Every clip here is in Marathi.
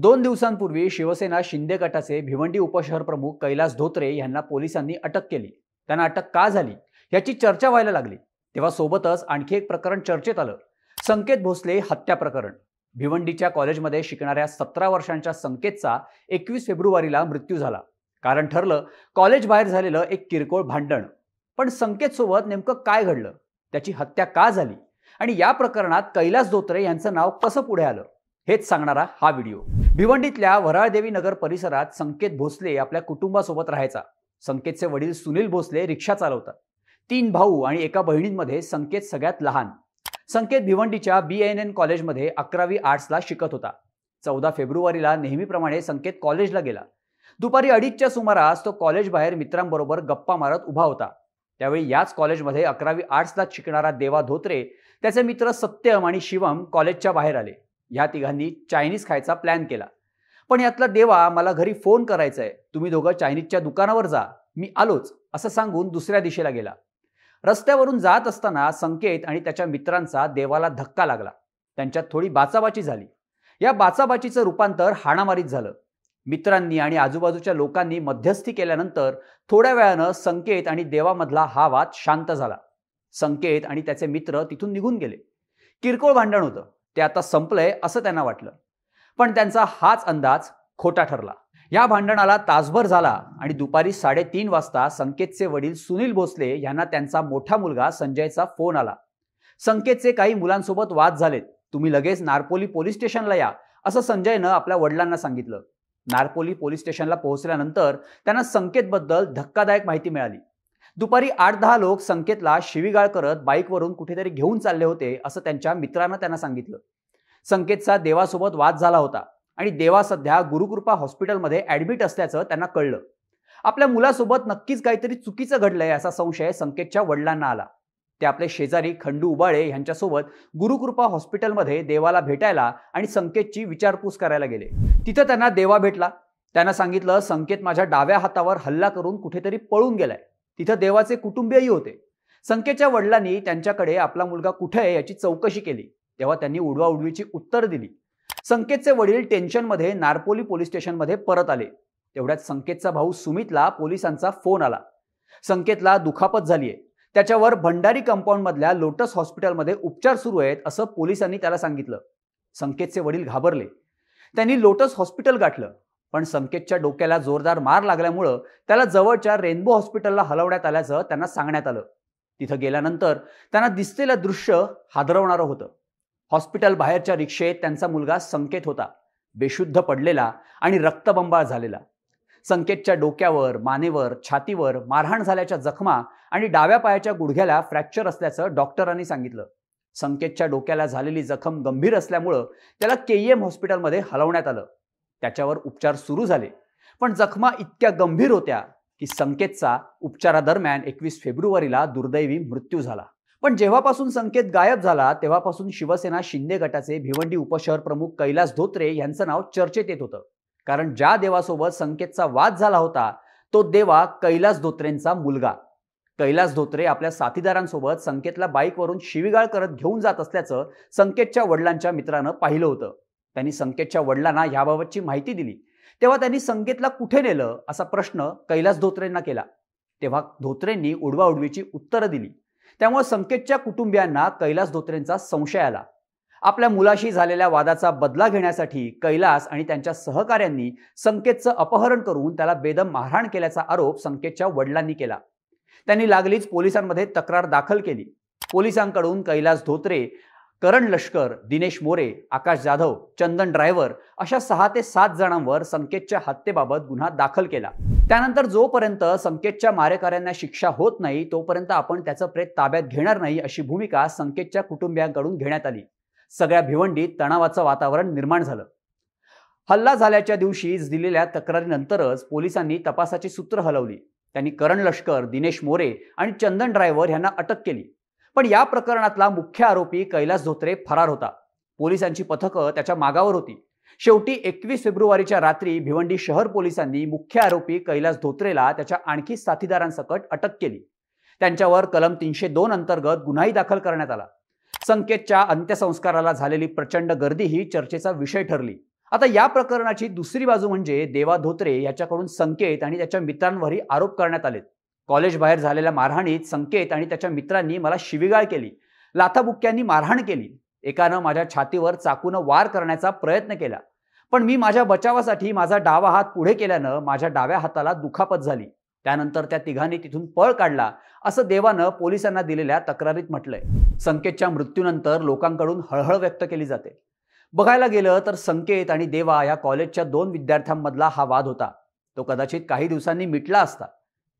दोन दिवसांपूर्वी शिवसेना शिंदे गटाचे भिवंडी उपशहर प्रमुख कैलास धोत्रे यांना पोलिसांनी अटक केली त्यांना अटक का झाली याची चर्चा व्हायला लागली तेव्हा सोबतच आणखी एक प्रकरण चर्चेत आलं संकेत भोसले हत्या प्रकरण भिवंडीच्या कॉलेजमध्ये शिकणाऱ्या सतरा वर्षांच्या संकेतचा एकवीस फेब्रुवारीला मृत्यू झाला कारण ठरलं कॉलेज बाहेर झालेलं एक किरकोळ भांडण पण संकेत सोबत नेमकं काय घडलं त्याची हत्या का झाली आणि या प्रकरणात कैलास धोत्रे यांचं नाव कसं पुढे आलं हेच सांगणारा हा व्हिडिओ भिवंडीतल्या वराळदेवी नगर परिसरात संकेत भोसले आपल्या कुटुंबासोबत राहायचा संकेतचे वडील सुनील भोसले रिक्षा चालवतात तीन भाऊ आणि एका बहिणींमध्ये संकेत सगळ्यात लहान संकेत भिवंडीच्या बी एन एन कॉलेजमध्ये अकरावी आर्ट्सला शिकत होता चौदा फेब्रुवारीला नेहमीप्रमाणे संकेत कॉलेजला गेला दुपारी अडीचच्या सुमारास तो कॉलेज बाहेर मित्रांबरोबर गप्पा मारत उभा होता त्यावेळी याच कॉलेजमध्ये अकरावी आर्ट्सला शिकणारा देवा धोत्रे त्याचे मित्र सत्यम आणि शिवम कॉलेजच्या बाहेर आले ह्या तिघांनी चायनीज खायचा प्लॅन केला पण यातला देवा मला घरी फोन करायचा आहे तुम्ही दोघं चायनीजच्या दुकानावर जा मी आलोच असं सांगून दुसऱ्या दिशेला गेला रस्त्यावरून जात असताना संकेत आणि त्याच्या मित्रांचा देवाला धक्का लागला त्यांच्यात थोडी बाचाबाची झाली या बाचाबाचीचं रूपांतर हाणामारीत झालं मित्रांनी आणि आजूबाजूच्या लोकांनी मध्यस्थी केल्यानंतर थोड्या वेळानं संकेत आणि देवामधला हा वाद शांत झाला संकेत आणि त्याचे मित्र तिथून निघून गेले किरकोळ भांडण होतं ते आता संपलंय असं त्यांना वाटलं पण त्यांचा हाच अंदाज खोटा ठरला या भांडणाला तासभर झाला आणि दुपारी साडेतीन वाजता संकेतचे वडील सुनील भोसले यांना त्यांचा मोठा मुलगा संजयचा फोन आला संकेतचे काही मुलांसोबत वाद झालेत तुम्ही लगेच नारपोली पोलीस स्टेशनला या असं संजयनं आपल्या वडिलांना सांगितलं नारपोली पोलीस स्टेशनला पोहोचल्यानंतर त्यांना संकेतबद्दल धक्कादायक माहिती मिळाली दुपारी आठ दहा लोक संकेतला शिवीगाळ करत बाईकवरून कुठेतरी घेऊन चालले होते असं त्यांच्या मित्रांना त्यांना सांगितलं संकेतचा देवासोबत वाद झाला होता आणि देवा सध्या गुरुकृपा हॉस्पिटलमध्ये ॲडमिट असल्याचं त्यांना कळलं आपल्या मुलासोबत नक्कीच काहीतरी चुकीचं घडलंय असा संशय संकेतच्या वडिलांना आला ते आपले शेजारी खंडू उबाळे यांच्यासोबत गुरुकृपा हॉस्पिटलमध्ये देवाला भेटायला आणि संकेतची विचारपूस करायला गेले तिथं त्यांना देवा भेटला त्यांना सांगितलं संकेत माझ्या डाव्या हातावर हल्ला करून कुठेतरी पळून गेलाय तिथं देवाचे कुटुंबीयही होते संकेतच्या वडिलांनी त्यांच्याकडे आपला मुलगा कुठे आहे याची चौकशी केली तेव्हा त्यांनी उडवा उडवीची उत्तर दिली संकेतचे वडील मध्ये नारपोली पोलीस स्टेशनमध्ये परत आले तेवढ्यात संकेतचा भाऊ सुमितला पोलिसांचा फोन आला संकेतला दुखापत झालीये त्याच्यावर भंडारी कंपाऊंडमधल्या लोटस हॉस्पिटलमध्ये उपचार सुरू आहेत असं पोलिसांनी त्याला सांगितलं संकेतचे वडील घाबरले त्यांनी लोटस हॉस्पिटल गाठलं पण संकेतच्या डोक्याला जोरदार मार लागल्यामुळं त्याला जवळच्या रेनबो हॉस्पिटलला हलवण्यात आल्याचं त्यांना सांगण्यात आलं तिथं गेल्यानंतर त्यांना दिसलेलं दृश्य हादरवणारं होतं हॉस्पिटल बाहेरच्या रिक्षेत त्यांचा मुलगा संकेत होता बेशुद्ध पडलेला आणि रक्तबंबाळ झालेला संकेतच्या डोक्यावर मानेवर छातीवर मारहाण झाल्याच्या जखमा आणि डाव्या पायाच्या गुडघ्याला फ्रॅक्चर असल्याचं डॉक्टरांनी सांगितलं संकेतच्या डोक्याला झालेली जखम गंभीर असल्यामुळं त्याला केईएम हॉस्पिटलमध्ये हलवण्यात आलं त्याच्यावर उपचार सुरू झाले पण जखमा इतक्या गंभीर होत्या की संकेतचा उपचारादरम्यान एकवीस फेब्रुवारीला दुर्दैवी मृत्यू झाला पण जेव्हापासून संकेत गायब झाला तेव्हापासून शिवसेना शिंदे गटाचे भिवंडी उपशहर प्रमुख कैलास धोत्रे यांचं नाव चर्चेत येत होतं कारण ज्या देवासोबत संकेतचा वाद झाला होता तो देवा कैलास धोत्रेंचा मुलगा कैलास धोत्रे आपल्या साथीदारांसोबत संकेतला बाईकवरून शिवीगाळ करत घेऊन जात असल्याचं संकेतच्या वडिलांच्या मित्रानं पाहिलं होतं त्यांनी संकेतच्या वडिलांना याबाबतची माहिती दिली तेव्हा त्यांनी संकेतला कुठे नेलं असा प्रश्न कैलास धोत्रेंना केला तेव्हा धोत्रेंनी उडवाउडवीची उत्तरं दिली त्यामुळे संकेतच्या कुटुंबियांना कैलास धोत्रेंचा संशय आला आपल्या मुलाशी झालेल्या वादाचा बदला घेण्यासाठी कैलास आणि त्यांच्या सहकाऱ्यांनी संकेतचं अपहरण करून त्याला बेदम मारहाण केल्याचा आरोप संकेतच्या वडिलांनी केला त्यांनी लागलीच पोलिसांमध्ये तक्रार दाखल केली पोलिसांकडून कैलास धोत्रे करण लष्कर दिनेश मोरे आकाश जाधव चंदन ड्रायव्हर अशा सहा ते सात जणांवर संकेतच्या हत्येबाबत गुन्हा दाखल केला त्यानंतर जोपर्यंत संकेतच्या मारेकऱ्यांना शिक्षा होत नाही तोपर्यंत आपण त्याचं प्रेत ताब्यात घेणार नाही अशी भूमिका संकेतच्या कुटुंबियांकडून घेण्यात आली सगळ्या भिवंडीत तणावाचं वातावरण निर्माण झालं हल्ला झाल्याच्या दिवशी दिलेल्या तक्रारीनंतरच पोलिसांनी तपासाची सूत्र हलवली त्यांनी करण लष्कर दिनेश मोरे आणि चंदन ड्रायव्हर यांना अटक केली पण या प्रकरणातला मुख्य आरोपी कैलास धोत्रे फरार होता पोलिसांची पथकं त्याच्या मागावर होती शेवटी एकवीस फेब्रुवारीच्या रात्री भिवंडी शहर पोलिसांनी मुख्य आरोपी कैलास धोत्रेला त्याच्या आणखी साथीदारांसकट अटक केली त्यांच्यावर कलम तीनशे दोन अंतर्गत गुन्हाही दाखल करण्यात आला संकेतच्या अंत्यसंस्काराला झालेली प्रचंड गर्दी ही चर्चेचा विषय ठरली आता या प्रकरणाची दुसरी बाजू म्हणजे देवा धोत्रे याच्याकडून संकेत आणि त्याच्या मित्रांवरही आरोप करण्यात आलेत कॉलेजबाहेर झालेल्या मारहाणीत संकेत आणि त्याच्या मित्रांनी मला शिविगाळ केली लाथाबुक्क्यांनी मारहाण केली एकानं माझ्या छातीवर चाकूनं वार करण्याचा प्रयत्न केला पण मी माझ्या बचावासाठी माझा डावा हात पुढे केल्यानं माझ्या डाव्या हाताला दुखापत झाली त्यानंतर त्या तिघांनी तिथून पळ काढला असं देवानं पोलिसांना दिलेल्या तक्रारीत म्हटलंय संकेतच्या मृत्यूनंतर लोकांकडून हळहळ व्यक्त केली जाते बघायला गेलं तर संकेत आणि देवा या कॉलेजच्या दोन विद्यार्थ्यांमधला हा वाद होता तो कदाचित काही दिवसांनी मिटला असता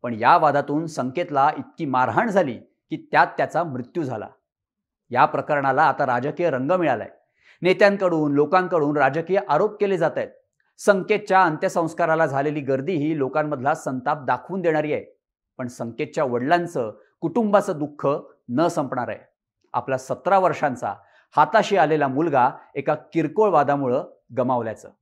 पण या वादातून संकेतला इतकी मारहाण झाली की त्यात त्याचा मृत्यू झाला या प्रकरणाला आता राजकीय रंग मिळालाय नेत्यांकडून लोकांकडून राजकीय आरोप केले जात आहेत संकेतच्या अंत्यसंस्काराला झालेली गर्दी ही लोकांमधला संताप दाखवून देणारी आहे पण संकेतच्या वडिलांचं कुटुंबाचं दुःख न संपणार आहे आपला सतरा वर्षांचा हाताशी आलेला मुलगा एका किरकोळ वादामुळं गमावल्याचं